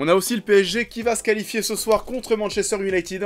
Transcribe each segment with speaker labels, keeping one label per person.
Speaker 1: On a aussi le PSG qui va se qualifier ce soir contre Manchester United.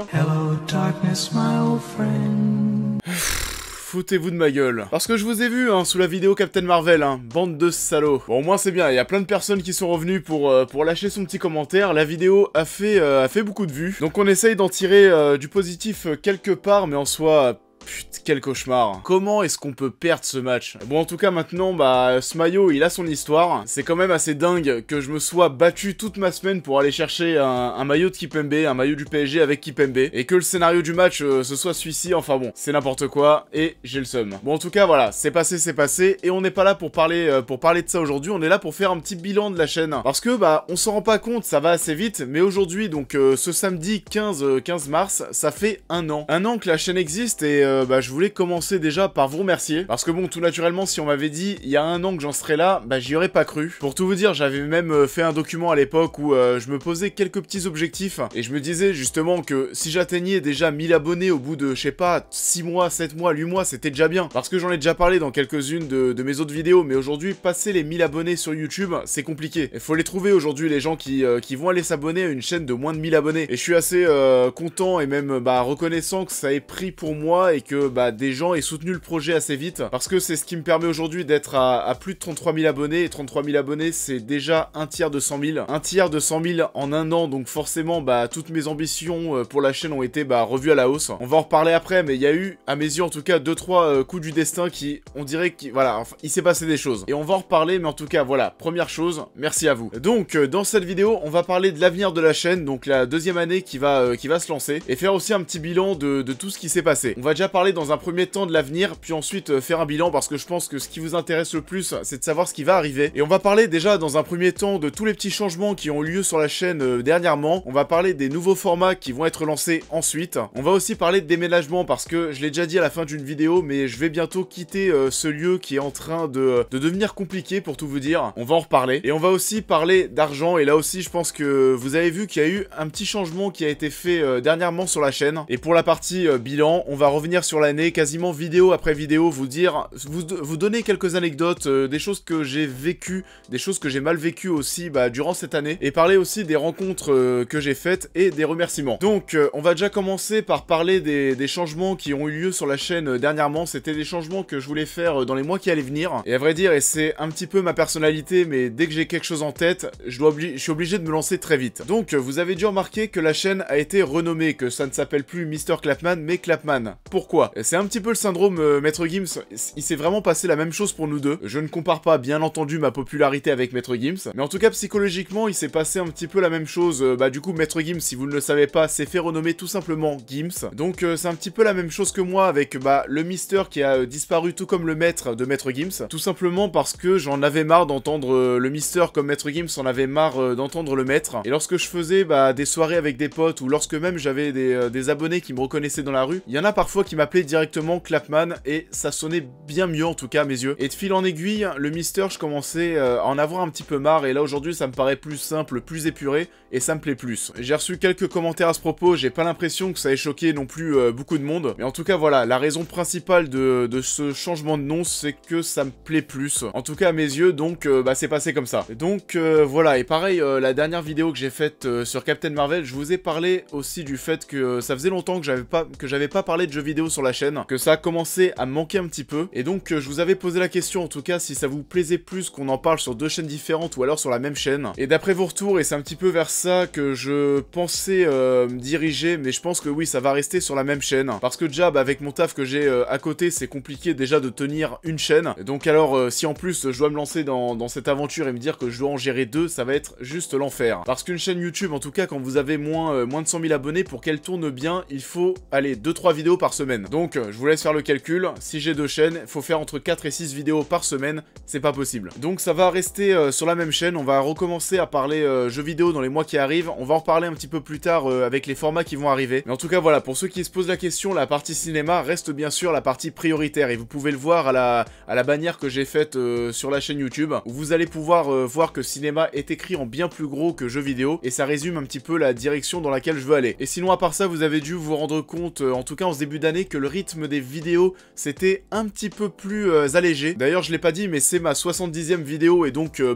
Speaker 1: Foutez-vous de ma gueule. Parce que je vous ai vu hein, sous la vidéo Captain Marvel, hein. bande de salauds. Bon, au moins c'est bien, il y a plein de personnes qui sont revenues pour, euh, pour lâcher son petit commentaire. La vidéo a fait, euh, a fait beaucoup de vues. Donc on essaye d'en tirer euh, du positif quelque part, mais en soi Putain, quel cauchemar. Comment est-ce qu'on peut perdre ce match Bon, en tout cas, maintenant, bah, ce maillot, il a son histoire. C'est quand même assez dingue que je me sois battu toute ma semaine pour aller chercher un, maillot de Kipembe, un maillot du PSG avec Kipembe, et que le scénario du match, se euh, ce soit celui-ci, enfin bon, c'est n'importe quoi, et j'ai le seum. Bon, en tout cas, voilà, c'est passé, c'est passé, et on n'est pas là pour parler, euh, pour parler de ça aujourd'hui, on est là pour faire un petit bilan de la chaîne. Parce que, bah, on s'en rend pas compte, ça va assez vite, mais aujourd'hui, donc, euh, ce samedi 15, 15 mars, ça fait un an. Un an que la chaîne existe, et euh, bah, je voulais commencer déjà par vous remercier. Parce que bon, tout naturellement, si on m'avait dit il y a un an que j'en serais là, bah j'y aurais pas cru. Pour tout vous dire, j'avais même euh, fait un document à l'époque où euh, je me posais quelques petits objectifs. Et je me disais justement que si j'atteignais déjà 1000 abonnés au bout de, je sais pas, 6 mois, 7 mois, 8 mois, c'était déjà bien. Parce que j'en ai déjà parlé dans quelques-unes de, mes autres vidéos, mais aujourd'hui, passer les 1000 abonnés sur YouTube, c'est compliqué. Il faut les trouver aujourd'hui, les gens qui, vont aller s'abonner à une chaîne de moins de 1000 abonnés. Et je suis assez content et même bah, reconnaissant que ça ait pris pour moi que bah, des gens aient soutenu le projet assez vite, parce que c'est ce qui me permet aujourd'hui d'être à, plus de 33 000 abonnés, et 33 000 abonnés, c'est déjà un tiers de 100 000. Un tiers de 100 000 en un an, donc forcément, bah, toutes mes ambitions euh, pour la chaîne ont été bah, revues à la hausse. On va en reparler après, mais il y a eu, à mes yeux en tout cas, 2-3 euh, coups du destin qui, on dirait qu'il voilà, il s'est passé des choses. Et on va en reparler, mais en tout cas, voilà, première chose, merci à vous. Donc, euh, dans cette vidéo, on va parler de l'avenir de la chaîne, donc la deuxième année qui va, qui va se lancer, et faire aussi un petit bilan de, de tout ce qui s'est passé. On va déjà parler dans un premier temps de l'avenir, puis ensuite euh, faire un bilan parce que je pense que ce qui vous intéresse le plus, c'est de savoir ce qui va arriver. Et on va parler déjà dans un premier temps de tous les petits changements qui ont eu lieu sur la chaîne euh, dernièrement. On va parler des nouveaux formats qui vont être lancés ensuite. On va aussi parler de déménagement parce que je l'ai déjà dit à la fin d'une vidéo, mais je vais bientôt quitter euh, ce lieu qui est en train de, de devenir compliqué pour tout vous dire. On va en reparler. Et on va aussi parler d'argent. Et là aussi, je pense que vous avez vu qu'il y a eu un petit changement qui a été fait dernièrement sur la chaîne. Et pour la partie bilan, on va revenir sur l'année, quasiment vidéo après vidéo, vous dire, vous, vous donner quelques anecdotes, euh, des choses que j'ai vécues, des choses que j'ai mal vécues aussi bah, durant cette année, et parler aussi des rencontres euh, que j'ai faites et des remerciements. Donc, euh, on va déjà commencer par parler des, des, changements qui ont eu lieu sur la chaîne dernièrement. C'était des changements que je voulais faire dans les mois qui allaient venir. Et à vrai dire, et c'est un petit peu ma personnalité, mais dès que j'ai quelque chose en tête, je, dois je suis obligé de me lancer très vite. Donc, vous avez dû remarquer que la chaîne a été renommée, que ça ne s'appelle plus Mister Clapman, mais Clapman. Pourquoi euh, c'est un petit peu le syndrome euh, Maître Gims, il s'est vraiment passé la même chose pour nous deux. Je ne compare pas, bien entendu, ma popularité avec Maître Gims, mais en tout cas, psychologiquement, il s'est passé un petit peu la même chose. Euh, bah du coup, Maître Gims, si vous ne le savez pas, s'est fait renommer tout simplement Gims. Donc c'est un petit peu la même chose que moi avec bah le Mister qui a disparu tout comme le Maître de Maître Gims, tout simplement parce que j'en avais marre d'entendre le Mister comme Maître Gims, en avait marre d'entendre le Maître. Et lorsque je faisais bah des soirées avec des potes ou lorsque même j'avais des, des abonnés qui me reconnaissaient dans la rue, il y en a parfois qui m'appelait directement Clapman et ça sonnait bien mieux en tout cas à mes yeux. Et de fil en aiguille, le Mister, je commençais euh, à en avoir un petit peu marre et là aujourd'hui ça me paraît plus simple, plus épuré et ça me plaît plus. J'ai reçu quelques commentaires à ce propos, j'ai pas l'impression que ça ait choqué non plus euh, beaucoup de monde. Mais en tout cas voilà, la raison principale de, ce changement de nom c'est que ça me plaît plus. En tout cas à mes yeux donc euh, bah, c'est passé comme ça. Donc voilà et pareil la dernière vidéo que j'ai faite sur Captain Marvel je vous ai parlé aussi du fait que ça faisait longtemps que j'avais pas, que j'avais pas parlé de jeux vidéo sur la chaîne, que ça a commencé à manquer un petit peu. Et donc, euh, je vous avais posé la question, en tout cas, si ça vous plaisait plus qu'on en parle sur deux chaînes différentes ou alors sur la même chaîne. Et d'après vos retours, et c'est un petit peu vers ça que je pensais euh, me diriger, mais je pense que oui, ça va rester sur la même chaîne. Parce que déjà, bah, avec mon taf que j'ai euh, à côté, c'est compliqué déjà de tenir une chaîne. Et donc alors, si en plus je dois me lancer dans, cette aventure et me dire que je dois en gérer deux, ça va être juste l'enfer. Parce qu'une chaîne YouTube, en tout cas, quand vous avez moins, moins de 100 000 abonnés, pour qu'elle tourne bien, il faut, aller 2-3 vidéos par semaine. Donc, euh, je vous laisse faire le calcul. Si j'ai deux chaînes, faut faire entre 4 et 6 vidéos par semaine. C'est pas possible. Donc, ça va rester euh, sur la même chaîne. On va recommencer à parler euh, jeux vidéo dans les mois qui arrivent. On va en reparler un petit peu plus tard avec les formats qui vont arriver. Mais en tout cas, voilà, pour ceux qui se posent la question, la partie cinéma reste bien sûr la partie prioritaire. Et vous pouvez le voir à la, à la bannière que j'ai faite sur la chaîne YouTube, où vous allez pouvoir voir que cinéma est écrit en bien plus gros que jeux vidéo. Et ça résume un petit peu la direction dans laquelle je veux aller. Et sinon, à part ça, vous avez dû vous rendre compte, en tout cas en ce début d'année, que le rythme des vidéos c'était un petit peu plus euh, allégé. D'ailleurs je l'ai pas dit mais c'est ma 70e vidéo et donc 70 euh,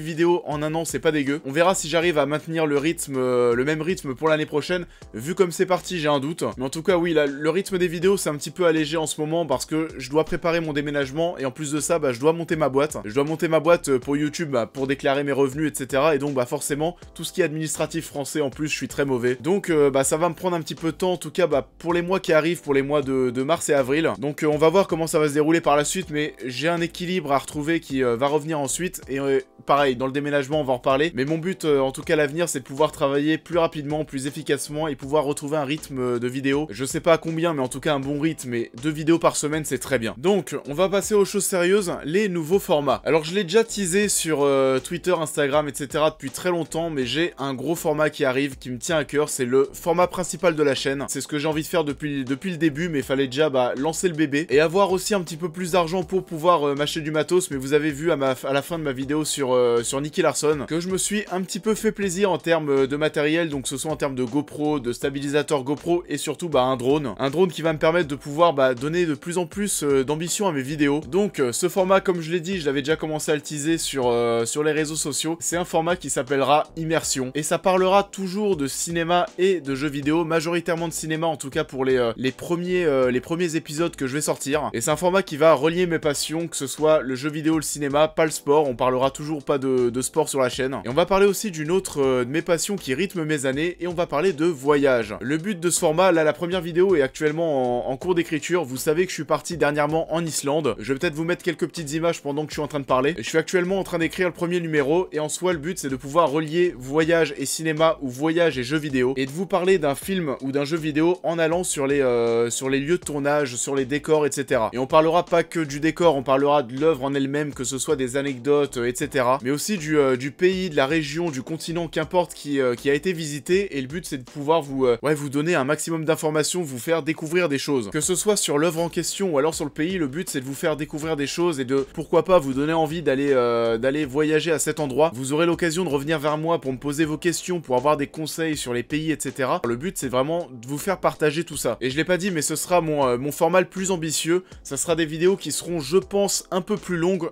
Speaker 1: bah, vidéos en un an c'est pas dégueu. On verra si j'arrive à maintenir le rythme, euh, le même rythme pour l'année prochaine. Vu comme c'est parti j'ai un doute. Mais en tout cas oui le rythme des vidéos c'est un petit peu allégé en ce moment parce que je dois préparer mon déménagement et en plus de ça bah, je dois monter ma boîte. Je dois monter ma boîte pour YouTube bah, pour déclarer mes revenus etc. Et donc bah forcément tout ce qui est administratif français en plus je suis très mauvais. Donc ça va me prendre un petit peu de temps en tout cas bah pour les mois qui arrivent pour les mois de, mars et avril. Donc euh, on va voir comment ça va se dérouler par la suite, mais j'ai un équilibre à retrouver qui euh, va revenir ensuite. Et euh, pareil, dans le déménagement, on va en reparler. Mais mon but, euh, en tout cas, l'avenir, c'est de pouvoir travailler plus rapidement, plus efficacement et pouvoir retrouver un rythme euh, de vidéo. Je sais pas à combien, mais en tout cas, un bon rythme. Et deux vidéos par semaine, c'est très bien. Donc, on va passer aux choses sérieuses, les nouveaux formats. Alors, je l'ai déjà teasé sur euh, Twitter, Instagram, etc. depuis très longtemps, mais j'ai un gros format qui arrive, qui me tient à cœur. C'est le format principal de la chaîne. C'est ce que j'ai envie de faire depuis, depuis le début, mais fallait déjà bah, lancer le bébé et avoir aussi un petit peu plus d'argent pour pouvoir mâcher du matos. Mais vous avez vu à, à la fin de ma vidéo sur euh, sur Nicky Larson, que je me suis un petit peu fait plaisir en termes euh, de matériel, donc ce soit en termes de GoPro, de stabilisateur GoPro et surtout bah, un drone. Un drone qui va me permettre de pouvoir bah, donner de plus en plus euh, d'ambition à mes vidéos. Donc ce format, comme je l'ai dit, je l'avais déjà commencé à le teaser sur, sur les réseaux sociaux, c'est un format qui s'appellera Immersion. Et ça parlera toujours de cinéma et de jeux vidéo, majoritairement de cinéma en tout cas pour les, les, premiers, les premiers épisodes que je vais sortir. Et c'est un format qui va relier mes passions, que ce soit le jeu vidéo, le cinéma, pas le sport, on parlera toujours pas de, sport sur la chaîne. Et on va parler aussi d'une autre euh, de mes passions qui rythme mes années, et on va parler de voyage. Le but de ce format, là la première vidéo est actuellement en, cours d'écriture, vous savez que je suis parti dernièrement en Islande, je vais peut-être vous mettre quelques petites images pendant que je suis en train de parler. Je suis actuellement en train d'écrire le premier numéro, et en soi le but c'est de pouvoir relier voyage et cinéma, ou voyage et jeux vidéo, et de vous parler d'un film ou d'un jeu vidéo en allant sur les, euh, sur les lieux de tournage, sur les décors, etc. Et on parlera pas que du décor, on parlera de l'œuvre en elle-même, que ce soit des anecdotes, euh, etc mais aussi euh, du, pays, de la région, du continent, qu'importe, euh, qui, a été visité, et le but c'est de pouvoir vous, euh, ouais, vous donner un maximum d'informations, vous faire découvrir des choses. Que ce soit sur l'œuvre en question ou alors sur le pays, le but c'est de vous faire découvrir des choses et de, pourquoi pas, vous donner envie d'aller d'aller voyager à cet endroit. Vous aurez l'occasion de revenir vers moi pour me poser vos questions, pour avoir des conseils sur les pays, etc. Le but c'est vraiment de vous faire partager tout ça. Et je l'ai pas dit, mais ce sera mon, format le plus ambitieux. Ça sera des vidéos qui seront, je pense, un peu plus longues.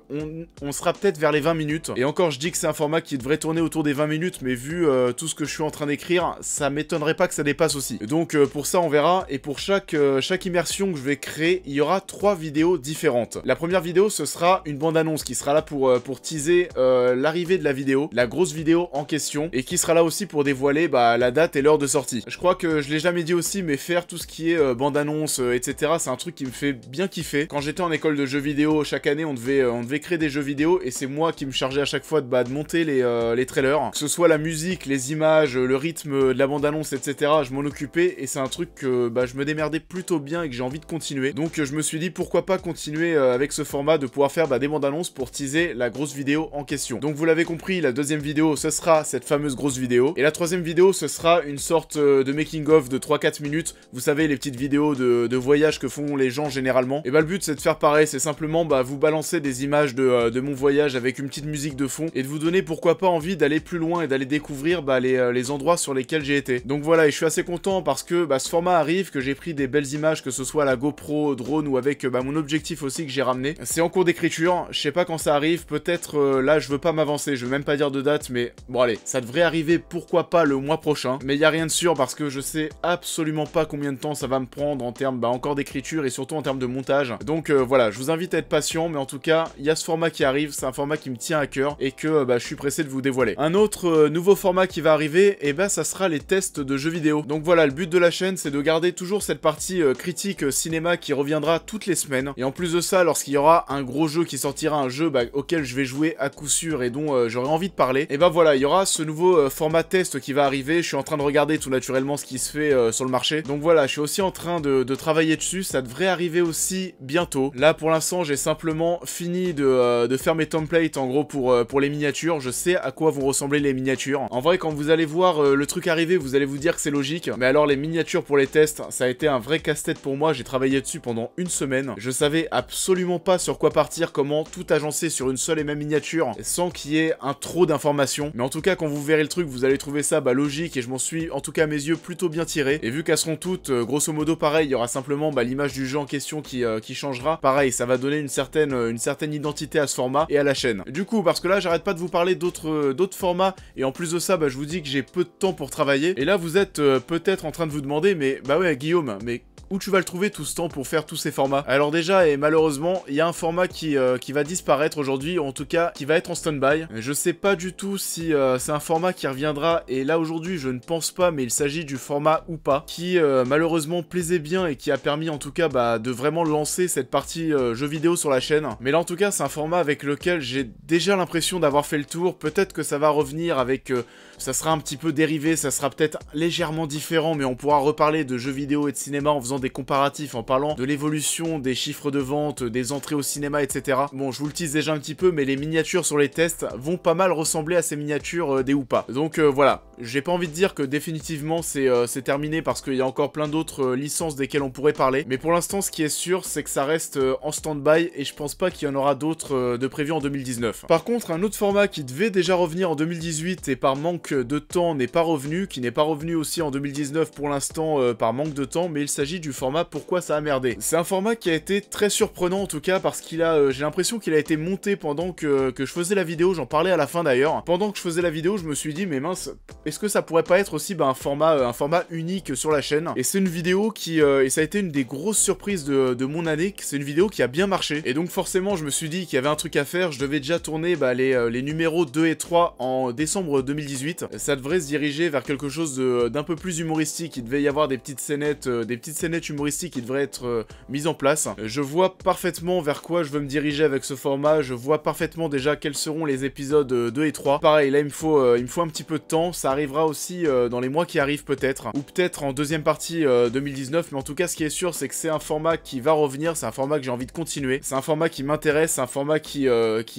Speaker 1: on sera peut-être vers les 20 minutes. Et encore, je dis que c'est un format qui devrait tourner autour des 20 minutes, mais vu euh, tout ce que je suis en train d'écrire, ça m'étonnerait pas que ça dépasse aussi. Donc euh, pour ça, on verra. Et pour chaque, euh, chaque immersion que je vais créer, il y aura trois vidéos différentes. La première vidéo, ce sera une bande-annonce qui sera là pour, pour teaser l'arrivée de la vidéo, la grosse vidéo en question, et qui sera là aussi pour dévoiler bah, la date et l'heure de sortie. Je crois que je l'ai jamais dit aussi, mais faire tout ce qui est bande-annonce, etc., c'est un truc qui me fait bien kiffer. Quand j'étais en école de jeux vidéo, chaque année, on devait, on devait créer des jeux vidéo, et c'est moi qui me chargeais à chaque fois de, bah, de monter euh, les, trailers. Que ce soit la musique, les images, le rythme de la bande-annonce, etc. Je m'en occupais et c'est un truc que bah, je me démerdais plutôt bien et que j'ai envie de continuer. Donc je me suis dit pourquoi pas continuer euh, avec ce format de pouvoir faire bah, des bandes-annonces pour teaser la grosse vidéo en question. Donc vous l'avez compris, la deuxième vidéo ce sera cette fameuse grosse vidéo. Et la troisième vidéo ce sera une sorte euh, de making-of de 3-4 minutes. Vous savez les petites vidéos de, de, voyage que font les gens généralement. Et bah le but c'est de faire pareil, c'est simplement bah, vous balancer des images de mon voyage avec une petite musique de fond et de vous donner pourquoi pas envie d'aller plus loin et d'aller découvrir bah, euh, les, endroits sur lesquels j'ai été. Donc voilà, et je suis assez content parce que bah, ce format arrive, que j'ai pris des belles images, que ce soit la GoPro, drone ou avec euh, bah, mon objectif aussi que j'ai ramené. C'est en cours d'écriture, je sais pas quand ça arrive, peut-être euh, là je veux pas m'avancer, je veux même pas dire de date, mais bon allez, ça devrait arriver pourquoi pas le mois prochain, mais il y a rien de sûr parce que je sais absolument pas combien de temps ça va me prendre en termes encore d'écriture et surtout en termes de montage. Donc voilà, je vous invite à être patient, mais en tout cas, il y a ce format qui arrive, c'est un format qui me tient à cœur et que euh, bah, je suis pressé de vous dévoiler. Un autre euh, nouveau format qui va arriver, et eh bah ben, ça sera les tests de jeux vidéo. Donc voilà, le but de la chaîne c'est de garder toujours cette partie euh, critique cinéma qui reviendra toutes les semaines. Et en plus de ça, lorsqu'il y aura un gros jeu qui sortira, un jeu bah, auquel je vais jouer à coup sûr et dont j'aurai envie de parler, et eh bah ben, voilà, il y aura ce nouveau format test qui va arriver. Je suis en train de regarder tout naturellement ce qui se fait sur le marché. Donc voilà, je suis aussi en train de, travailler dessus. Ça devrait arriver aussi bientôt. Là pour l'instant, j'ai simplement fini de, de faire mes templates en gros pour euh, pour, les miniatures. Je sais à quoi vont ressembler les miniatures. En vrai, quand vous allez voir euh, le truc arriver, vous allez vous dire que c'est logique. Mais alors, les miniatures pour les tests, ça a été un vrai casse-tête pour moi. J'ai travaillé dessus pendant une semaine. Je savais absolument pas sur quoi partir, comment tout agencer sur une seule et même miniature sans qu'il y ait un trop d'informations. Mais en tout cas, quand vous verrez le truc, vous allez trouver ça bah, logique et je m'en suis, en tout cas mes yeux, plutôt bien tiré. Et vu qu'elles seront toutes, euh, grosso modo, pareil, il y aura simplement bah, l'image du jeu en question qui, changera. Pareil, ça va donner une certaine, une certaine identité à ce format et à la chaîne. Du coup, par parce que là j'arrête pas de vous parler d'autres euh, formats et en plus de ça bah, je vous dis que j'ai peu de temps pour travailler et là vous êtes euh, peut-être en train de vous demander mais bah ouais Guillaume mais où tu vas le trouver tout ce temps pour faire tous ces formats Alors déjà, et malheureusement, il y a un format qui, euh, qui va disparaître aujourd'hui, en tout cas, qui va être en stand-by. Je sais pas du tout si euh, c'est un format qui reviendra, et là aujourd'hui, je ne pense pas, mais il s'agit du format ou pas, qui euh, malheureusement plaisait bien et qui a permis en tout cas bah, de vraiment lancer cette partie jeu vidéo sur la chaîne. Mais là en tout cas, c'est un format avec lequel j'ai déjà l'impression d'avoir fait le tour, peut-être que ça va revenir avec... Ça sera un petit peu dérivé, ça sera peut-être légèrement différent, mais on pourra reparler de jeux vidéo et de cinéma en faisant des comparatifs, en parlant de l'évolution des chiffres de vente, des entrées au cinéma, etc. Bon, je vous le tease déjà un petit peu, mais les miniatures sur les tests vont pas mal ressembler à ces miniatures euh, des pas. Donc euh, voilà, j'ai pas envie de dire que définitivement c'est euh, terminé parce qu'il y a encore plein d'autres licences desquelles on pourrait parler, mais pour l'instant ce qui est sûr c'est que ça reste en stand-by et je pense pas qu'il y en aura d'autres de prévu en 2019. Par contre, un autre format qui devait déjà revenir en 2018 et par manque de temps n'est pas revenu, qui n'est pas revenu aussi en 2019 pour l'instant euh, par manque de temps, mais il s'agit du format Pourquoi ça a merdé. C'est un format qui a été très surprenant en tout cas parce qu'il a, euh, j'ai l'impression qu'il a été monté pendant que, je faisais la vidéo, j'en parlais à la fin d'ailleurs. Pendant que je faisais la vidéo, je me suis dit mais mince, est-ce que ça pourrait pas être aussi bah, un format, euh, un format unique sur la chaîne Et c'est une vidéo qui, et ça a été une des grosses surprises de, mon année, c'est une vidéo qui a bien marché. Et donc forcément, je me suis dit qu'il y avait un truc à faire, je devais déjà tourner bah, les numéros 2 et 3 en décembre 2018 ça devrait se diriger vers quelque chose d'un peu plus humoristique. Il devait y avoir des petites scénettes, euh, des petites scènes humoristiques qui devraient être euh, mises en place. Euh, je vois parfaitement vers quoi je veux me diriger avec ce format. Je vois parfaitement déjà quels seront les épisodes 2 et 3. Pareil, là il me faut, un petit peu de temps. Ça arrivera aussi dans les mois qui arrivent peut-être, ou peut-être en deuxième partie 2019. Mais en tout cas, ce qui est sûr, c'est que c'est un format qui va revenir. C'est un format que j'ai envie de continuer. C'est un format qui m'intéresse. C'est un format qui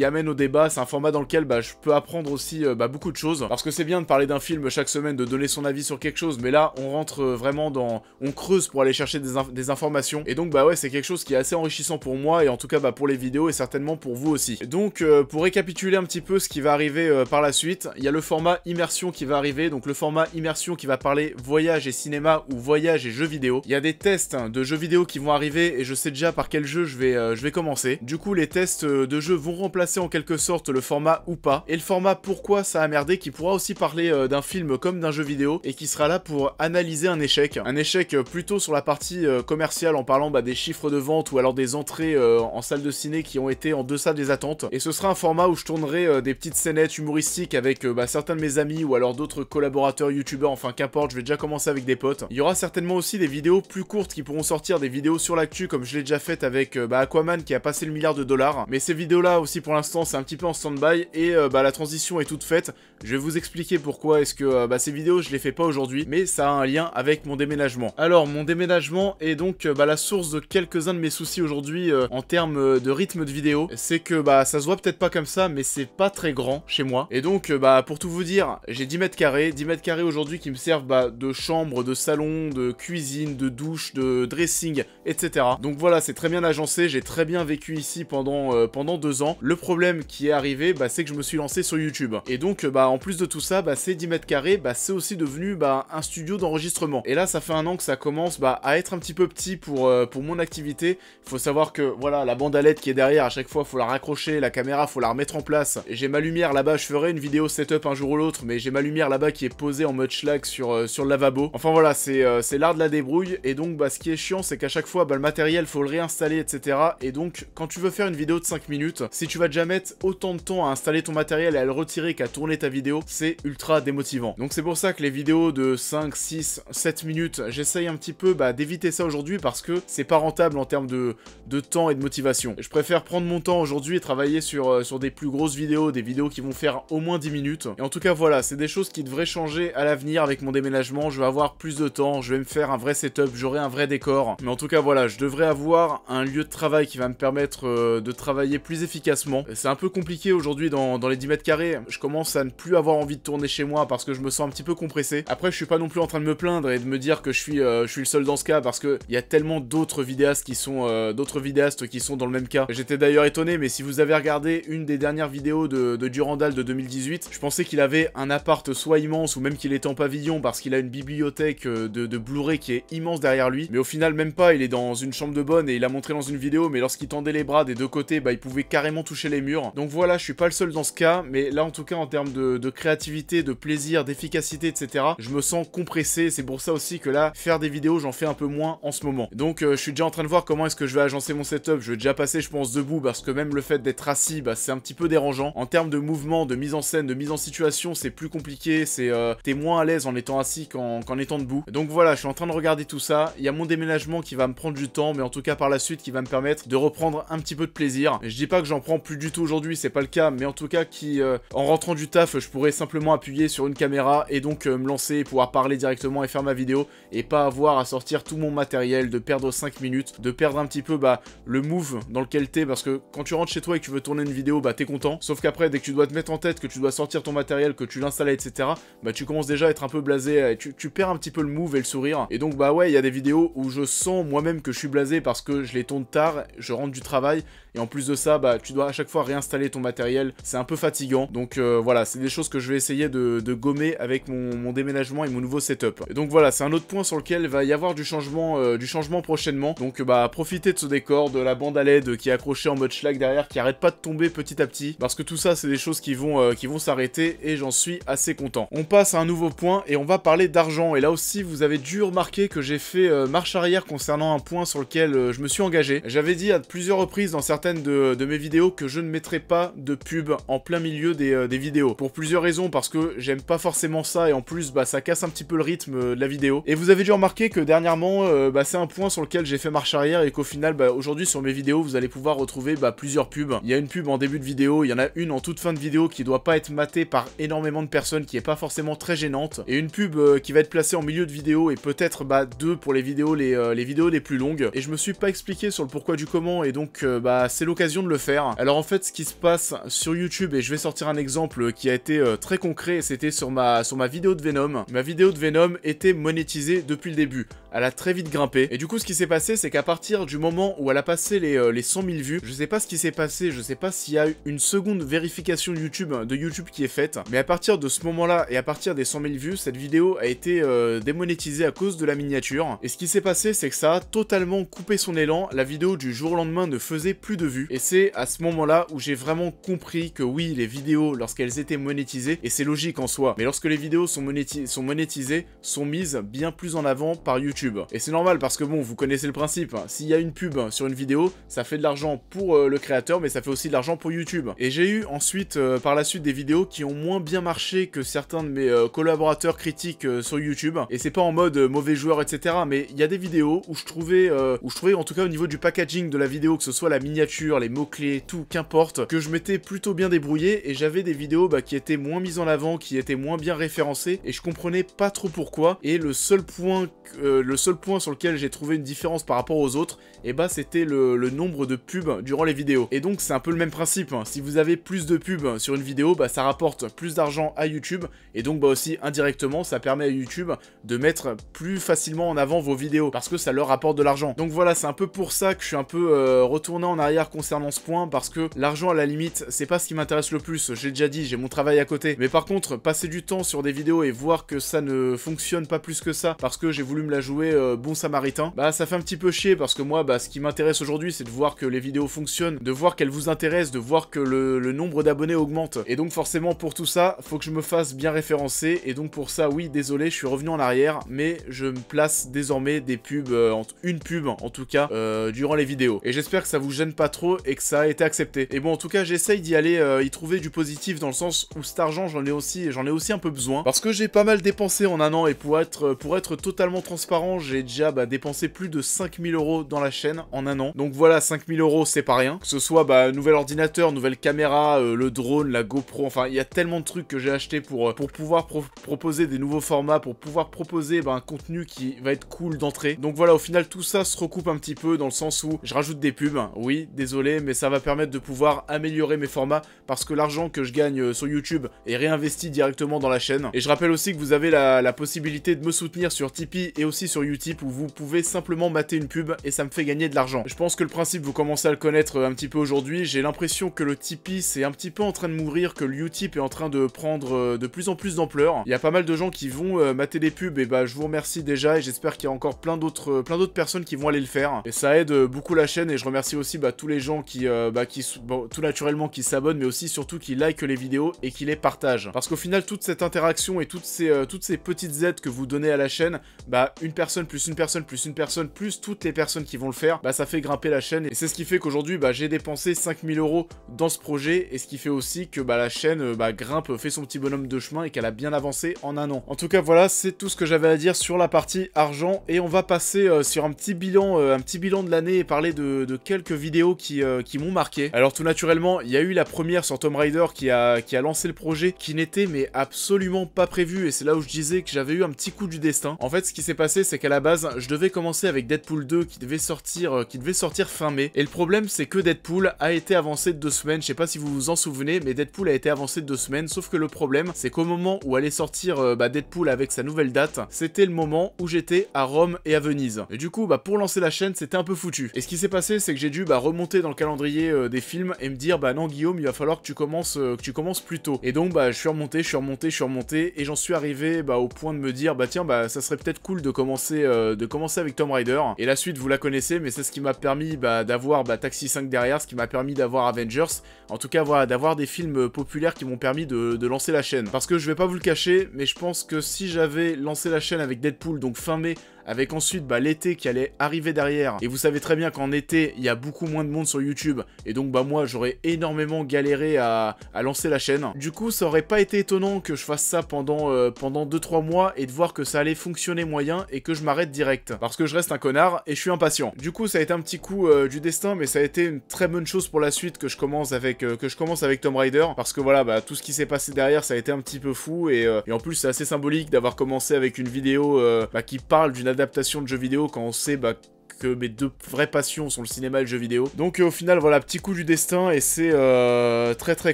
Speaker 1: amène au débat. C'est un format dans lequel bah, je peux apprendre aussi bah, beaucoup de choses parce que c'est bien de parler d'un film chaque semaine, de donner son avis sur quelque chose, mais là, on rentre euh, vraiment dans... On creuse pour aller chercher des, informations. Et donc, bah ouais, c'est quelque chose qui est assez enrichissant pour moi, et en tout cas, bah, pour les vidéos, et certainement pour vous aussi. Donc, euh, pour récapituler un petit peu ce qui va arriver euh, par la suite, il y a le format immersion qui va arriver, donc le format immersion qui va parler voyage et cinéma, ou voyage et jeux vidéo. Il y a des tests hein, de jeux vidéo qui vont arriver, et je sais déjà par quel jeu je vais, je vais commencer. Du coup, les tests de jeux vont remplacer en quelque sorte le format ou pas, et le format pourquoi ça a merdé qui pourra aussi parler euh, d'un film comme d'un jeu vidéo et qui sera là pour analyser un échec. Un échec euh, plutôt sur la partie euh, commerciale en parlant bah, des chiffres de vente ou alors des entrées en salle de ciné qui ont été en deçà des attentes. Et ce sera un format où je tournerai des petites scénettes humoristiques avec bah, certains de mes amis ou alors d'autres collaborateurs youtubeurs, enfin qu'importe, je vais déjà commencer avec des potes. Il y aura certainement aussi des vidéos plus courtes qui pourront sortir, des vidéos sur l'actu comme je l'ai déjà fait avec bah, Aquaman qui a passé le milliard de dollars. Mais ces vidéos là aussi pour l'instant c'est un petit peu en stand-by et la transition est toute faite. Je vais vous expliquer pourquoi est-ce que euh, bah, ces vidéos je les fais pas aujourd'hui, mais ça a un lien avec mon déménagement. Alors mon déménagement est donc euh, bah, la source de quelques-uns de mes soucis aujourd'hui euh, en termes de rythme de vidéo. C'est que bah ça se voit peut-être pas comme ça, mais c'est pas très grand chez moi. Et donc bah pour tout vous dire, j'ai 10 mètres carrés, 10 mètres carrés aujourd'hui qui me servent bah, de chambre, de salon, de cuisine, de douche, de dressing, etc. Donc voilà, c'est très bien agencé, j'ai très bien vécu ici pendant, pendant deux ans. Le problème qui est arrivé, c'est que je me suis lancé sur YouTube. Et donc bah en plus de tout ça, bah, ces 10 mètres carrés, bah, c'est aussi devenu bah, un studio d'enregistrement. Et là, ça fait un an que ça commence à être un petit peu petit pour, euh, mon activité. Il Faut savoir que voilà, la bande à LED qui est derrière, à chaque fois, faut la raccrocher, la caméra, faut la remettre en place. J'ai ma lumière là-bas, je ferai une vidéo setup un jour ou l'autre, mais j'ai ma lumière là-bas qui est posée en mode schlag sur, euh, le lavabo. Enfin voilà, euh, c'est l'art de la débrouille. Et donc, ce qui est chiant, c'est qu'à chaque fois, le matériel, faut le réinstaller, etc. Et donc, quand tu veux faire une vidéo de 5 minutes, si tu vas déjà mettre autant de temps à installer ton matériel et à le retirer qu'à tourner ta vidéo, c'est ultra démotivant. Donc c'est pour ça que les vidéos de 5, 6, 7 minutes, j'essaye un petit peu bah, d'éviter ça aujourd'hui parce que c'est pas rentable en termes de, de temps et de motivation. Je préfère prendre mon temps aujourd'hui et travailler sur, euh, sur des plus grosses vidéos, des vidéos qui vont faire au moins 10 minutes. Et en tout cas voilà, c'est des choses qui devraient changer à l'avenir avec mon déménagement, je vais avoir plus de temps, je vais me faire un vrai setup, j'aurai un vrai décor. Mais en tout cas voilà, je devrais avoir un lieu de travail qui va me permettre euh, de travailler plus efficacement. C'est un peu compliqué aujourd'hui dans, dans les 10 mètres carrés, je commence à ne plus avoir envie de tourner chez moi parce que je me sens un petit peu compressé. Après, je suis pas non plus en train de me plaindre et de me dire que je suis, euh, je suis le seul dans ce cas parce que il y a tellement d'autres vidéastes qui sont, euh, d'autres vidéastes qui sont dans le même cas. J'étais d'ailleurs étonné, mais si vous avez regardé une des dernières vidéos de, Durandal de 2018, je pensais qu'il avait un appart soit immense ou même qu'il était en pavillon parce qu'il a une bibliothèque euh, de, Blu-ray qui est immense derrière lui. Mais au final, même pas, il est dans une chambre de bonne et il a montré dans une vidéo, mais lorsqu'il tendait les bras des deux côtés, bah il pouvait carrément toucher les murs. Donc voilà, je suis pas le seul dans ce cas, mais là en tout cas en termes de créativité de plaisir, d'efficacité, etc. Je me sens compressé, c'est pour ça aussi que là, faire des vidéos, j'en fais un peu moins en ce moment. Donc euh, je suis déjà en train de voir comment est-ce que je vais agencer mon setup, je vais déjà passer je pense debout parce que même le fait d'être assis, bah, c'est un petit peu dérangeant. En termes de mouvement, de mise en scène, de mise en situation, c'est plus compliqué, c'est euh, t'es moins à l'aise en étant assis qu'en étant debout. Donc voilà, je suis en train de regarder tout ça. Il y a mon déménagement qui va me prendre du temps, mais en tout cas par la suite qui va me permettre de reprendre un petit peu de plaisir. Je dis pas que j'en prends plus du tout aujourd'hui, c'est pas le cas, mais en tout cas qui euh, en rentrant du taf, je pourrais simplement appuyer sur une caméra et donc euh, me lancer et pouvoir parler directement et faire ma vidéo et pas avoir à sortir tout mon matériel, de perdre 5 minutes, de perdre un petit peu bah, le move dans lequel t'es parce que quand tu rentres chez toi et que tu veux tourner une vidéo, bah t'es content. Sauf qu'après, dès que tu dois te mettre en tête, que tu dois sortir ton matériel, que tu l'installes, etc., bah tu commences déjà à être un peu blasé, et tu, perds un petit peu le move et le sourire. Et donc bah ouais, il y a des vidéos où je sens moi-même que je suis blasé parce que je les tourne tard, je rentre du travail et en plus de ça, bah tu dois à chaque fois réinstaller ton matériel. C'est un peu fatigant. Donc euh, voilà, c'est des choses que je vais essayer de, gommer avec mon, déménagement et mon nouveau setup. Et donc voilà, c'est un autre point sur lequel va y avoir du changement, euh, du changement prochainement. Donc euh, bah profitez de ce décor, de la bande à LED qui est accrochée en mode schlag derrière, qui arrête pas de tomber petit à petit, parce que tout ça c'est des choses qui vont, euh, qui vont s'arrêter et j'en suis assez content. On passe à un nouveau point et on va parler d'argent. Et là aussi, vous avez dû remarquer que j'ai fait marche arrière concernant un point sur lequel je me suis engagé. J'avais dit à plusieurs reprises dans certaines de, mes vidéos que je ne mettrais pas de pub en plein milieu des, des vidéos. Pour plusieurs raisons, parce parce que j'aime pas forcément ça et en plus bah ça casse un petit peu le rythme euh, de la vidéo. Et vous avez dû remarquer que dernièrement euh, bah, c'est un point sur lequel j'ai fait marche arrière et qu'au final bah, aujourd'hui sur mes vidéos vous allez pouvoir retrouver bah, plusieurs pubs. Il y a une pub en début de vidéo, il y en a une en toute fin de vidéo qui doit pas être matée par énormément de personnes qui est pas forcément très gênante et une pub euh, qui va être placée en milieu de vidéo et peut-être bah deux pour les vidéos les, les vidéos les plus longues et je me suis pas expliqué sur le pourquoi du comment et donc bah c'est l'occasion de le faire. Alors en fait ce qui se passe sur YouTube et je vais sortir un exemple qui a été très concret c'était sur ma, sur ma vidéo de Venom. Ma vidéo de Venom était monétisée depuis le début. Elle a très vite grimpé. Et du coup, ce qui s'est passé, c'est qu'à partir du moment où elle a passé les, euh, les 100 000 vues, je sais pas ce qui s'est passé, je sais pas s'il y a eu une seconde vérification YouTube hein, de YouTube qui est faite, mais à partir de ce moment-là et à partir des 100 000 vues, cette vidéo a été euh, démonétisée à cause de la miniature. Et ce qui s'est passé, c'est que ça a totalement coupé son élan. La vidéo du jour au lendemain ne faisait plus de vues. Et c'est à ce moment-là où j'ai vraiment compris que oui, les vidéos, lorsqu'elles étaient monétisées, et c'est logique en soi, mais lorsque les vidéos sont, sont monétisées, sont mises bien plus en avant par YouTube. Et c'est normal parce que bon, vous connaissez le principe, hein. s'il y a une pub sur une vidéo, ça fait de l'argent pour euh, le créateur, mais ça fait aussi de l'argent pour YouTube. Et j'ai eu ensuite, euh, par la suite, des vidéos qui ont moins bien marché que certains de mes euh, collaborateurs critiques sur YouTube. Et c'est pas en mode mauvais joueur, etc. Mais il y a des vidéos où je trouvais, où je trouvais en tout cas au niveau du packaging de la vidéo, que ce soit la miniature, les mots-clés, tout, qu'importe, que je m'étais plutôt bien débrouillé et j'avais des vidéos bah, qui étaient moins mises en avant qui était moins bien référencé et je comprenais pas trop pourquoi. Et le seul point, euh, le seul point sur lequel j'ai trouvé une différence par rapport aux autres, et eh bah ben, c'était le, nombre de pubs durant les vidéos. Et donc c'est un peu le même principe. Hein. Si vous avez plus de pubs sur une vidéo, bah ça rapporte plus d'argent à YouTube et donc bah aussi indirectement ça permet à YouTube de mettre plus facilement en avant vos vidéos parce que ça leur rapporte de l'argent. Donc voilà, c'est un peu pour ça que je suis un peu euh, retourné en arrière concernant ce point parce que l'argent à la limite c'est pas ce qui m'intéresse le plus. J'ai déjà dit, j'ai mon travail à côté, mais par contre, passer du temps sur des vidéos et voir que ça ne fonctionne pas plus que ça parce que j'ai voulu me la jouer euh, bon samaritain, bah ça fait un petit peu chier parce que moi, bah ce qui m'intéresse aujourd'hui, c'est de voir que les vidéos fonctionnent, de voir qu'elles vous intéressent, de voir que le, nombre d'abonnés augmente. Et donc forcément, pour tout ça, faut que je me fasse bien référencer. Et donc pour ça, oui, désolé, je suis revenu en arrière, mais je me place désormais des pubs, euh, une pub en tout cas, euh, durant les vidéos. Et j'espère que ça vous gêne pas trop et que ça a été accepté. Et bon, en tout cas, j'essaye d'y aller, y trouver du positif dans le sens où cet argent, j'en aussi aussi, j'en ai aussi un peu besoin parce que j'ai pas mal dépensé en un an et pour être, pour être totalement transparent, j'ai déjà bah, dépensé plus de 5000 euros dans la chaîne en un an. Donc voilà, 5000 euros, c'est pas rien. Que ce soit bah, nouvel ordinateur, nouvelle caméra, euh, le drone, la GoPro, enfin il y a tellement de trucs que j'ai acheté pour, euh, pour pouvoir proposer des nouveaux formats, pour pouvoir proposer bah, un contenu qui va être cool d'entrée. Donc voilà, au final tout ça se recoupe un petit peu dans le sens où je rajoute des pubs. Oui, désolé, mais ça va permettre de pouvoir améliorer mes formats parce que l'argent que je gagne euh, sur YouTube est rien investi directement dans la chaîne. Et je rappelle aussi que vous avez la, possibilité de me soutenir sur Tipeee et aussi sur Utip où vous pouvez simplement mater une pub et ça me fait gagner de l'argent. Je pense que le principe vous commencez à le connaître un petit peu aujourd'hui. J'ai l'impression que le Tipeee c'est un petit peu en train de mourir, que le Utip est en train de prendre euh, de plus en plus d'ampleur. Il y a pas mal de gens qui vont euh, mater des pubs et bah je vous remercie déjà et j'espère qu'il y a encore plein d'autres euh, plein d'autres personnes qui vont aller le faire. Et ça aide beaucoup la chaîne et je remercie aussi bah, tous les gens qui, bah, qui tout naturellement qui s'abonnent mais aussi surtout qui likent les vidéos et qui les partagent. Parce qu'au final, toute cette interaction et toutes ces, euh, toutes ces petites aides que vous donnez à la chaîne, bah, une personne plus une personne plus une personne plus toutes les personnes qui vont le faire, bah, ça fait grimper la chaîne. Et c'est ce qui fait qu'aujourd'hui, bah, j'ai dépensé 5000 euros dans ce projet et ce qui fait aussi que bah, la chaîne euh, bah, grimpe, fait son petit bonhomme de chemin et qu'elle a bien avancé en un an. En tout cas, voilà, c'est tout ce que j'avais à dire sur la partie argent et on va passer euh, sur un petit bilan, un petit bilan de l'année et parler de, quelques vidéos qui, qui m'ont marqué. Alors tout naturellement, il y a eu la première sur Tomb Raider qui a, qui a lancé le projet, qui été mais absolument pas prévu et c'est là où je disais que j'avais eu un petit coup du destin. En fait, ce qui s'est passé, c'est qu'à la base, je devais commencer avec Deadpool 2 qui devait sortir, euh, qui devait sortir fin mai. Et le problème, c'est que Deadpool a été avancé de deux semaines. Je sais pas si vous vous en souvenez, mais Deadpool a été avancé de deux semaines. Sauf que le problème, c'est qu'au moment où allait sortir euh, bah, Deadpool avec sa nouvelle date, c'était le moment où j'étais à Rome et à Venise. Et du coup, bah, pour lancer la chaîne, c'était un peu foutu. Et ce qui s'est passé, c'est que j'ai dû bah, remonter dans le calendrier euh, des films et me dire, bah non Guillaume, il va falloir que tu commences, que tu commences plus tôt. Et donc, bah, je suis suis remonté, je suis remonté, je suis remonté, et j'en suis arrivé bah, au point de me dire, bah tiens, bah ça serait peut-être cool de commencer, euh, de commencer avec Tom Rider Et la suite, vous la connaissez, mais c'est ce qui m'a permis bah, d'avoir bah, Taxi 5 derrière, ce qui m'a permis d'avoir Avengers. En tout cas, voilà, d'avoir des films populaires qui m'ont permis de, de, lancer la chaîne. Parce que je vais pas vous le cacher, mais je pense que si j'avais lancé la chaîne avec Deadpool, donc fin mai, avec ensuite bah, l'été qui allait arriver derrière. Et vous savez très bien qu'en été, il y a beaucoup moins de monde sur YouTube, et donc bah moi j'aurais énormément galéré à, à, lancer la chaîne. Du coup, ça aurait pas été étonnant que je fasse ça pendant, euh, pendant 2-3 mois et de voir que ça allait fonctionner moyen et que je m'arrête direct. Parce que je reste un connard et je suis impatient. Du coup, ça a été un petit coup euh, du destin, mais ça a été une très bonne chose pour la suite que je commence avec, euh, que je commence avec Tomb Raider, parce que voilà, bah, tout ce qui s'est passé derrière, ça a été un petit peu fou, et, en plus c'est assez symbolique d'avoir commencé avec une vidéo bah, qui parle d'une adaptation de jeux vidéo quand on sait bah, que mes deux vraies passions sont le cinéma et le jeu vidéo. Donc euh, au final, voilà, petit coup du destin et c'est euh, très très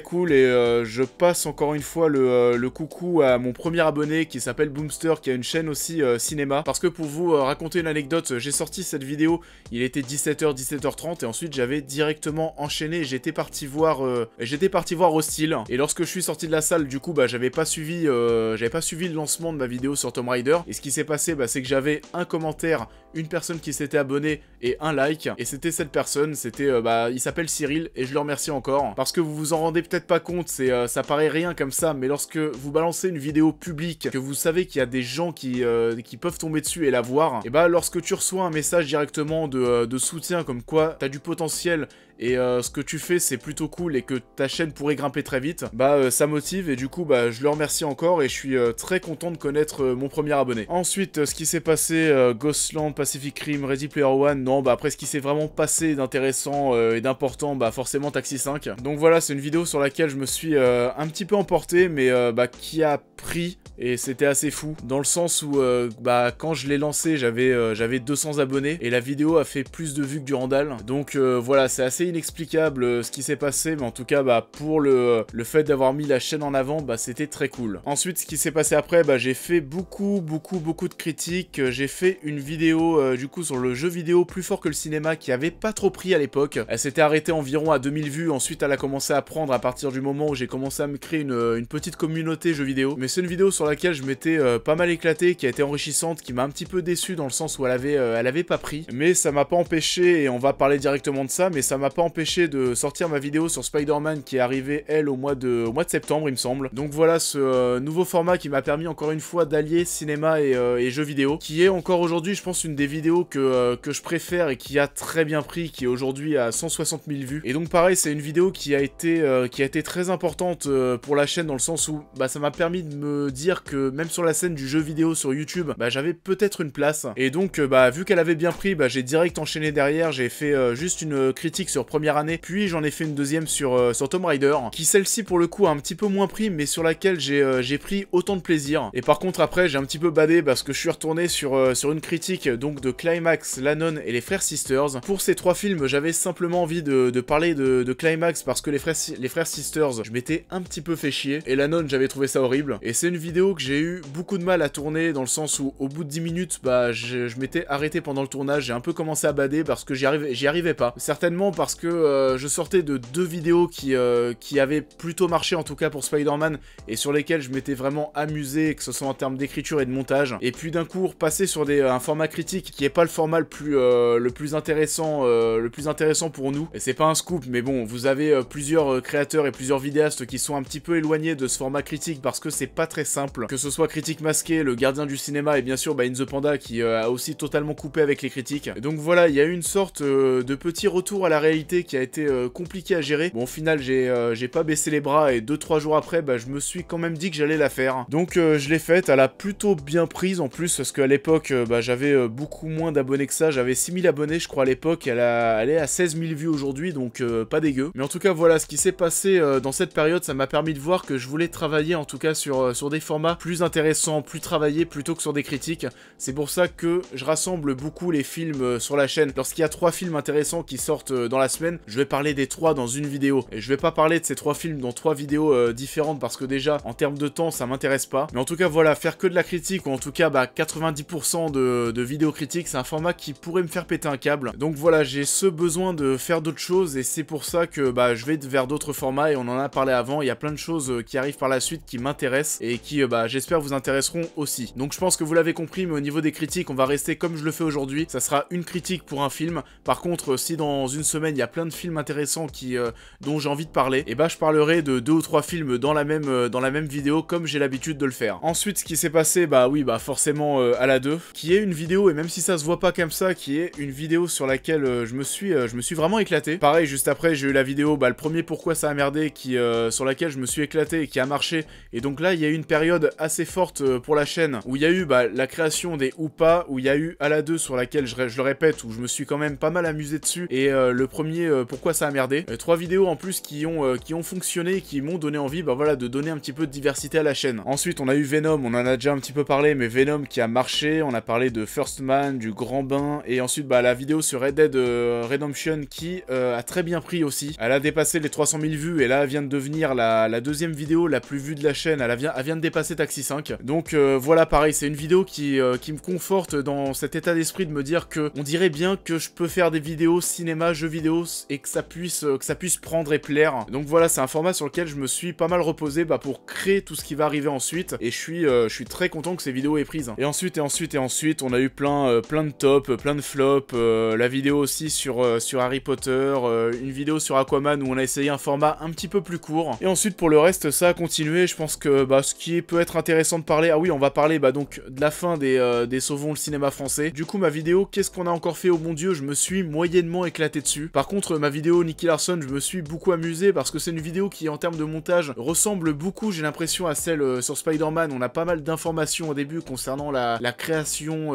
Speaker 1: cool. Et euh, je passe encore une fois le, coucou à mon premier abonné qui s'appelle Boomster, qui a une chaîne aussi cinéma. Parce que pour vous raconter une anecdote, j'ai sorti cette vidéo, il était 17h, 17h30 et ensuite j'avais directement enchaîné. J'étais parti voir, j'étais parti voir Hostile. Et lorsque je suis sorti de la salle, du coup, bah j'avais pas suivi, j'avais pas suivi le lancement de ma vidéo sur Tomb Raider. Et ce qui s'est passé, bah, c'est que j'avais un commentaire, une personne qui s'était abonnée et un like. Et c'était cette personne, c'était, euh, bah, il s'appelle Cyril et je le remercie encore. Parce que vous vous en rendez peut-être pas compte, c'est, euh, ça paraît rien comme ça, mais lorsque vous balancez une vidéo publique, que vous savez qu'il y a des gens qui, euh, qui peuvent tomber dessus et la voir, et bah lorsque tu reçois un message directement de, soutien comme quoi tu as du potentiel et ce que tu fais c'est plutôt cool et que ta chaîne pourrait grimper très vite, bah ça motive et du coup bah je le remercie encore et je suis très content de connaître mon premier abonné. Ensuite ce qui s'est passé Ghostland, Pacific crime Ready Player One, non, bah après ce qui s'est vraiment passé d'intéressant euh, et d'important, bah forcément Taxi 5. Donc voilà, c'est une vidéo sur laquelle je me suis euh, un petit peu emporté, mais euh, bah, qui a pris et c'était assez fou dans le sens où bah quand je l'ai lancé j'avais j'avais 200 abonnés et la vidéo a fait plus de vues que du randal donc voilà c'est assez inexplicable ce qui s'est passé mais en tout cas bah pour le, le fait d'avoir mis la chaîne en avant bah c'était très cool ensuite ce qui s'est passé après bah j'ai fait beaucoup beaucoup beaucoup de critiques j'ai fait une vidéo du coup sur le jeu vidéo plus fort que le cinéma qui avait pas trop pris à l'époque. Elle s'était arrêtée environ à 2000 vues, ensuite elle a commencé à prendre à partir du moment où j'ai commencé à me créer une, euh, une, petite communauté jeux vidéo. Mais c'est une vidéo sur laquelle je m'étais euh, pas mal éclaté, qui a été enrichissante, qui m'a un petit peu déçu dans le sens où elle avait, euh, elle avait pas pris. Mais ça m'a pas empêché, et on va parler directement de ça, mais ça m'a pas empêché de sortir ma vidéo sur Spider-Man qui est arrivée, elle, au mois de, au mois de septembre, il me semble. Donc voilà ce nouveau format qui m'a permis encore une fois d'allier cinéma et, et, jeux vidéo, qui est encore aujourd'hui, je pense, une des vidéos que, que je préfère et qui a très bien pris, qui est aujourd'hui à 160 000 vues. Et donc pareil, c'est une vidéo qui a été, euh, qui a été très importante euh, pour la chaîne dans le sens où bah, ça m'a permis de me dire que même sur la scène du jeu vidéo sur YouTube, bah, j'avais peut-être une place. Et donc euh, bah, vu qu'elle avait bien pris, bah, j'ai direct enchaîné derrière, j'ai fait juste une critique sur première année, puis j'en ai fait une deuxième sur, sur Tomb Raider, qui celle-ci pour le coup a un petit peu moins pris, mais sur laquelle j'ai pris autant de plaisir. Et par contre après, j'ai un petit peu badé parce que je suis retourné sur, sur une critique donc de Climax, et les Frères Sisters. Pour ces trois films, j'avais simplement envie de, parler de, Climax parce que les Frères, Sisters, je m'étais un petit peu fait chier. Et la Lannon, j'avais trouvé ça horrible. Et c'est une vidéo que j'ai eu beaucoup de mal à tourner dans le sens où, au bout de 10 minutes, bah, je, m'étais arrêté pendant le tournage. J'ai un peu commencé à bader parce que j'y arrivais, pas. Certainement parce que euh, je sortais de deux vidéos qui, euh, qui avaient plutôt marché, en tout cas pour Spider-Man, et sur lesquelles je m'étais vraiment amusé, que ce soit en termes d'écriture et de montage. Et puis d'un coup, passer sur des, un format critique qui est pas le format le plus euh, le plus intéressant, euh, le plus intéressant pour nous. Et c'est pas un scoop, mais bon, vous avez euh, plusieurs créateurs et plusieurs vidéastes qui sont un petit peu éloignés de ce format critique parce que c'est pas très simple. Que ce soit critique masqué, le gardien du cinéma et bien sûr bah, In the Panda qui a aussi totalement coupé avec les critiques. donc voilà, il y a eu une sorte de petit retour à la réalité qui a été compliqué à gérer. Bon, au final, j'ai pas baissé les bras et deux trois jours après, bah, je me suis quand même dit que j'allais la faire. Donc je l'ai faite, elle a plutôt bien prise en plus parce qu'à l'époque, bah, j'avais beaucoup moins d'abonnés que ça, j'avais 6000 abonnés je crois à l'époque, elle, est à 16 000 vues aujourd'hui, donc euh, pas dégueu. Mais en tout cas voilà, ce qui s'est passé euh, dans cette période, ça m'a permis de voir que je voulais travailler en tout cas sur, euh, sur des formats plus intéressants, plus travaillés, plutôt que sur des critiques. C'est pour ça que je rassemble beaucoup les films sur la chaîne. Lorsqu'il y a trois films intéressants qui sortent dans la semaine, je vais parler des trois dans une vidéo. Et je vais pas parler de ces trois films dans trois vidéos différentes parce que déjà, en termes de temps, ça m'intéresse pas. Mais en tout cas voilà, faire que de la critique, ou en tout cas bah, 90% de, de vidéos critiques, c'est un format qui pourrait me faire péter un câble. Donc voilà, j'ai ce besoin de faire d'autres choses et c'est pour ça que bah, je vais vers d'autres formats et on en a parlé avant. Il y a plein de choses euh, qui arrivent par la suite qui m'intéressent et qui, euh, bah, j'espère, vous intéresseront aussi. Donc je pense que vous l'avez compris, mais au niveau des critiques, on va rester comme je le fais aujourd'hui. Ça sera une critique pour un film. Par contre, euh, si dans une semaine, il y a plein de films intéressants qui, dont j'ai envie de parler, et eh bah, je parlerai de deux ou trois films dans la même, dans la même vidéo comme j'ai l'habitude de le faire. Ensuite, ce qui s'est passé, bah oui, bah forcément à la 2, qui est une vidéo, et même si ça se voit pas comme ça, qui est une vidéo sur laquelle euh, je, me suis, euh, je me suis vraiment éclaté. Pareil, juste après, j'ai eu la vidéo, bah, le premier pourquoi ça a merdé, qui, euh, sur laquelle je me suis éclaté et qui a marché. Et donc là, il y a eu une période assez forte pour la chaîne, où il y a eu bah, la création des ou pas, où il y a eu à la 2 sur laquelle, je, je, le répète, où je me suis quand même pas mal amusé dessus. Et le premier pourquoi ça a merdé. trois vidéos en plus qui ont, qui ont fonctionné, qui m'ont donné envie bah, voilà, de donner un petit peu de diversité à la chaîne. Ensuite, on a eu Venom, on en a déjà un petit peu parlé, mais Venom qui a marché, on a parlé de First Man, du Grand Bain, Hein. Et ensuite, bah, la vidéo sur Red Dead euh, Redemption qui euh, a très bien pris aussi. Elle a dépassé les 300 000 vues et là, elle vient de devenir la, la deuxième vidéo la plus vue de la chaîne. Elle, vient, vient de dépasser Taxi 5. Donc euh, voilà, pareil, c'est une vidéo qui, qui me conforte dans cet état d'esprit de me dire que on dirait bien que je peux faire des vidéos cinéma, jeux vidéo et que ça puisse, que ça puisse prendre et plaire. Donc voilà, c'est un format sur lequel je me suis pas mal reposé bah, pour créer tout ce qui va arriver ensuite. Et je suis, je suis très content que ces vidéos aient pris. Hein. Et ensuite, et ensuite, et ensuite, on a eu plein, plein de tops, plein de flops, euh, la vidéo aussi sur, euh, sur Harry Potter, euh, une vidéo sur Aquaman où on a essayé un format un petit peu plus court. Et ensuite pour le reste ça a continué, je pense que bah, ce qui peut être intéressant de parler, ah oui on va parler bah, donc de la fin des, Sauvons le cinéma français. Du coup ma vidéo qu'est-ce qu'on a encore fait au bon dieu, je me suis moyennement éclaté dessus. Par contre ma vidéo Nicky Larson je me suis beaucoup amusé parce que c'est une vidéo qui en termes de montage ressemble beaucoup j'ai l'impression à celle sur Spider-Man, on a pas mal d'informations au début concernant la, création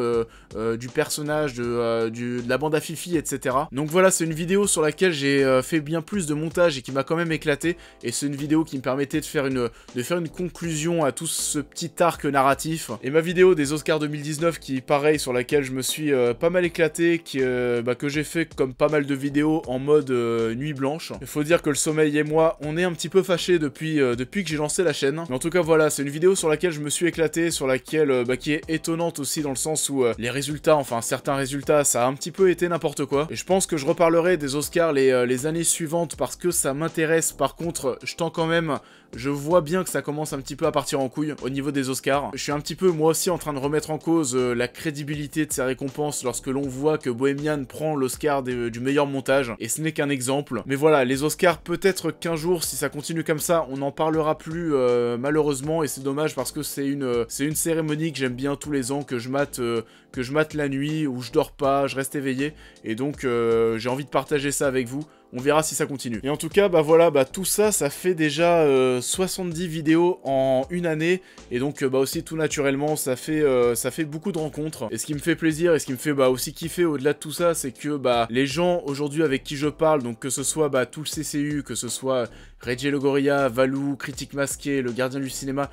Speaker 1: du personnage, euh, de, la bande à Fifi, etc. Donc voilà, c'est une vidéo sur laquelle j'ai euh, fait bien plus de montage et qui m'a quand même éclaté. Et c'est une vidéo qui me permettait de faire une, de faire une conclusion à tout ce petit arc narratif. Et ma vidéo des Oscars 2019 qui, pareil, sur laquelle je me suis euh, pas mal éclaté, qui, bah, que j'ai fait comme pas mal de vidéos en mode nuit blanche. Il faut dire que le sommeil et moi, on est un petit peu fâchés depuis, depuis que j'ai lancé la chaîne. Mais en tout cas, voilà, c'est une vidéo sur laquelle je me suis éclaté, sur laquelle, bah, qui est étonnante aussi dans le sens où les résultats, enfin certains résultats, résultat, ça a un petit peu été n'importe quoi. Et je pense que je reparlerai des Oscars les, euh, les années suivantes parce que ça m'intéresse. Par contre, je tends quand même je vois bien que ça commence un petit peu à partir en couille au niveau des Oscars. Je suis un petit peu moi aussi en train de remettre en cause euh, la crédibilité de ces récompenses lorsque l'on voit que Bohemian prend l'Oscar euh, du meilleur montage, et ce n'est qu'un exemple. Mais voilà, les Oscars, peut-être qu'un jour, si ça continue comme ça, on n'en parlera plus euh, malheureusement, et c'est dommage parce que c'est une, cérémonie que j'aime bien tous les ans, que je mate que je la nuit, où je dors pas, je reste éveillé. Et donc j'ai envie de partager ça avec vous on verra si ça continue. Et en tout cas, bah voilà, bah tout ça, ça fait déjà 70 euh, vidéos en une année, et donc euh, bah aussi tout naturellement, ça fait, euh, ça fait beaucoup de rencontres. Et ce qui me fait plaisir, et ce qui me fait bah aussi kiffer au-delà de tout ça, c'est que bah les gens aujourd'hui avec qui je parle, donc que ce soit bah tout le CCU, que ce soit Reggie Logoria, Valou, Critique Masqué, Le Gardien du Cinéma,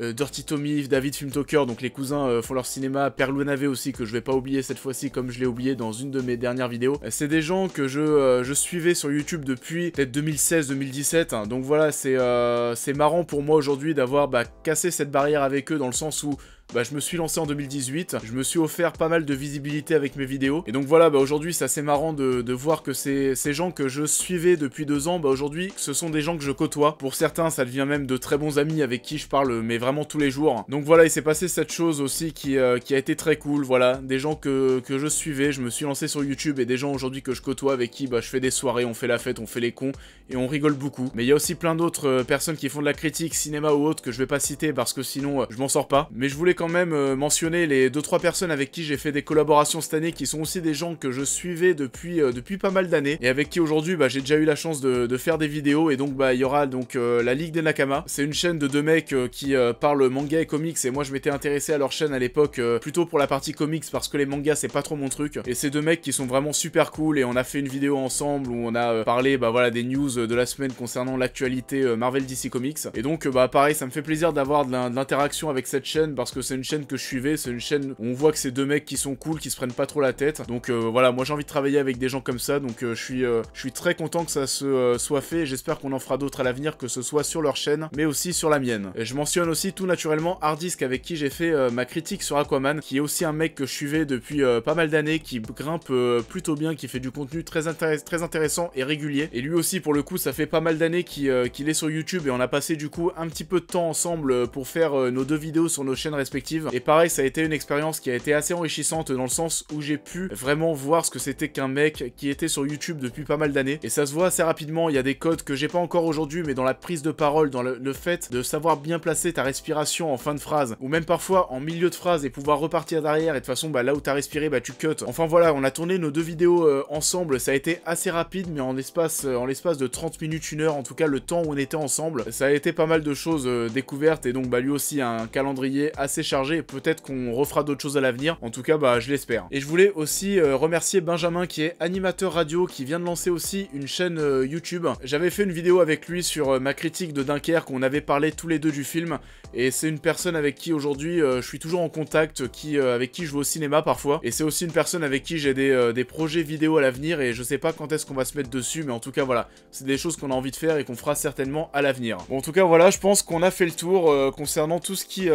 Speaker 1: euh, Dirty Tommy, David Talker, donc les cousins euh, font leur cinéma, Perluenave aussi, que je vais pas oublier cette fois-ci comme je l'ai oublié dans une de mes dernières vidéos. Euh, c'est des gens que je, je suivais sur YouTube depuis peut-être 2016-2017, hein. donc voilà, c'est marrant pour moi aujourd'hui d'avoir bah, cassé cette barrière avec eux dans le sens où bah, je me suis lancé en 2018, je me suis offert pas mal de visibilité avec mes vidéos. Et donc voilà, bah, aujourd'hui c'est assez marrant de, voir que ces, gens que je suivais depuis deux ans, bah, aujourd'hui ce sont des gens que je côtoie. Pour certains, ça devient même de très bons amis avec qui je parle, mais vraiment tous les jours. Donc voilà, il s'est passé cette chose aussi qui, euh, a été très cool, voilà. Des gens que, je suivais, je me suis lancé sur YouTube et des gens aujourd'hui que je côtoie avec qui bah, je fais des soirées, on fait la fête, on fait les cons et on rigole beaucoup. Mais il y a aussi plein d'autres euh, personnes qui font de la critique, cinéma ou autre que je vais pas citer parce que sinon euh, je m'en sors pas. Mais je voulais quand même euh, mentionner les 2-3 personnes avec qui j'ai fait des collaborations cette année, qui sont aussi des gens que je suivais depuis, euh, depuis pas mal d'années, et avec qui aujourd'hui bah, j'ai déjà eu la chance de, faire des vidéos, et donc bah il y aura donc euh, la Ligue des Nakama. C'est une chaîne de deux mecs qui parlent manga et comics, et moi je m'étais intéressé à leur chaîne à l'époque plutôt pour la partie comics, parce que les mangas c'est pas trop mon truc, et ces deux mecs qui sont vraiment super cool, et on a fait une vidéo ensemble où on a parlé bah voilà des news de la semaine concernant l'actualité Marvel DC Comics, et donc bah pareil ça me fait plaisir d'avoir de l'interaction avec cette chaîne, parce que c'est une chaîne que je suivais, c'est une chaîne où on voit que c'est deux mecs qui sont cool, qui se prennent pas trop la tête. Donc euh, voilà, moi j'ai envie de travailler avec des gens comme ça, donc euh, je suis euh, je suis très content que ça se soit fait j'espère qu'on en fera d'autres à l'avenir, que ce soit sur leur chaîne, mais aussi sur la mienne. Et je mentionne aussi tout naturellement Hardisk avec qui j'ai fait ma critique sur Aquaman, qui est aussi un mec que je suivais depuis pas mal d'années, qui grimpe plutôt bien, qui fait du contenu très, très intéressant et régulier. Et lui aussi pour le coup, ça fait pas mal d'années qu'il est sur YouTube et on a passé du coup un petit peu de temps ensemble pour faire nos deux vidéos sur nos chaînes respectives et pareil, ça a été une expérience qui a été assez enrichissante dans le sens où j'ai pu vraiment voir ce que c'était qu'un mec qui était sur YouTube depuis pas mal d'années. Et ça se voit assez rapidement, il y a des codes que j'ai pas encore aujourd'hui, mais dans la prise de parole, dans le, fait de savoir bien placer ta respiration en fin de phrase, ou même parfois en milieu de phrase et pouvoir repartir derrière, et de façon, bah, là où t'as respiré, bah tu cut. Enfin voilà, on a tourné nos deux vidéos euh, ensemble, ça a été assez rapide, mais en l'espace euh, en l'espace de 30 minutes, une heure, en tout cas le temps où on était ensemble, ça a été pas mal de choses euh, découvertes, et donc bah lui aussi un calendrier assez chargé et peut-être qu'on refera d'autres choses à l'avenir. En tout cas, bah, je l'espère. Et je voulais aussi euh, remercier Benjamin qui est animateur radio, qui vient de lancer aussi une chaîne euh, YouTube. J'avais fait une vidéo avec lui sur euh, ma critique de Dunkerque, qu'on avait parlé tous les deux du film, et c'est une personne avec qui aujourd'hui je suis toujours en contact, qui, avec qui je vais au cinéma parfois, et c'est aussi une personne avec qui j'ai des, des projets vidéo à l'avenir, et je sais pas quand est-ce qu'on va se mettre dessus, mais en tout cas voilà, c'est des choses qu'on a envie de faire et qu'on fera certainement à l'avenir. Bon, en tout cas voilà, je pense qu'on a fait le tour concernant tout ce qui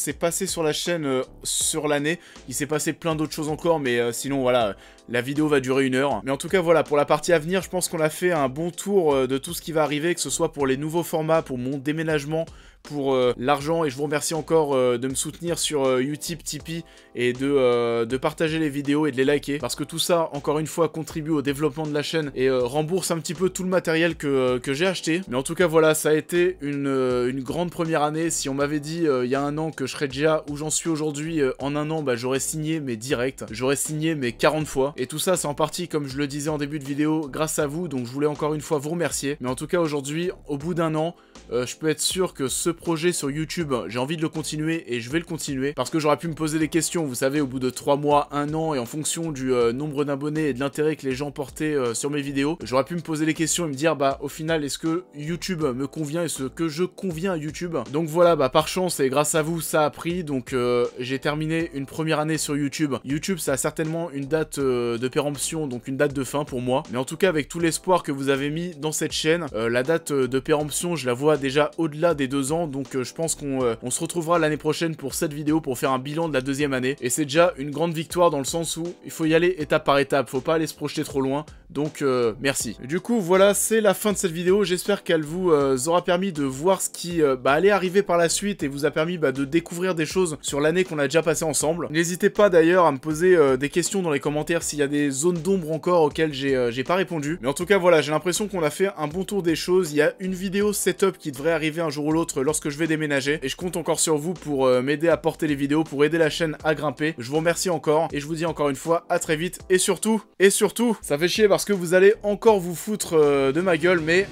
Speaker 1: s'est passé sur la chaîne euh, sur l'année. Il s'est passé plein d'autres choses encore, mais euh, sinon, voilà, euh, la vidéo va durer une heure. Mais en tout cas, voilà, pour la partie à venir, je pense qu'on a fait un bon tour de tout ce qui va arriver, que ce soit pour les nouveaux formats, pour mon déménagement, pour euh, l'argent et je vous remercie encore euh, de me soutenir sur euh, Utip, Tipeee et de, partager les vidéos et de les liker parce que tout ça, encore une fois, contribue au développement de la chaîne et rembourse un petit peu tout le matériel que, j'ai acheté. Mais en tout cas, voilà, ça a été une, une grande première année. Si on m'avait dit il y a un an que je serais déjà où j'en suis aujourd'hui en un an, bah, j'aurais signé mes directs, j'aurais signé mes 40 fois. Et tout ça, c'est en partie, comme je le disais en début de vidéo, grâce à vous. Donc je voulais encore une fois vous remercier. Mais en tout cas, aujourd'hui, au bout d'un an, je peux être sûr que ce projet sur YouTube, j'ai envie de le continuer et je vais le continuer parce que j'aurais pu me poser des questions, vous savez, au bout de 3 mois, 1 an et en fonction du euh, nombre d'abonnés et de l'intérêt que les gens portaient euh, sur mes vidéos, j'aurais pu me poser des questions et me dire bah au final est-ce que YouTube me convient et ce que je conviens à YouTube. Donc voilà, bah par chance et grâce à vous ça a pris, donc euh, j'ai terminé une première année sur YouTube. YouTube ça a certainement une date de péremption, donc une date de fin pour moi, mais en tout cas avec tout l'espoir que vous avez mis dans cette chaîne, la date de péremption je la vois déjà au-delà des deux ans Hein, donc euh, je pense qu'on euh, se retrouvera l'année prochaine pour cette vidéo pour faire un bilan de la deuxième année. Et c'est déjà une grande victoire dans le sens où il faut y aller étape par étape. Faut pas aller se projeter trop loin. Donc euh, merci. du coup voilà c'est la fin de cette vidéo. J'espère qu'elle vous aura permis de voir ce qui bah, allait arriver par la suite et vous a permis bah, de découvrir des choses sur l'année qu'on a déjà passée ensemble. N'hésitez pas d'ailleurs à me poser des questions dans les commentaires s'il y a des zones d'ombre encore auxquelles j'ai n'ai pas répondu. Mais en tout cas, voilà, j'ai l'impression qu'on a fait un bon tour des choses. Il y a une vidéo setup qui devrait arriver un jour ou l'autre que je vais déménager. Et je compte encore sur vous pour euh, m'aider à porter les vidéos, pour aider la chaîne à grimper. Je vous remercie encore et je vous dis encore une fois à très vite. Et surtout, et surtout, ça fait chier parce que vous allez encore vous foutre euh, de ma gueule, mais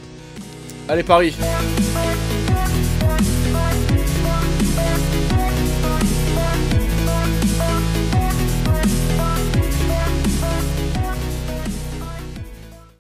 Speaker 1: allez Paris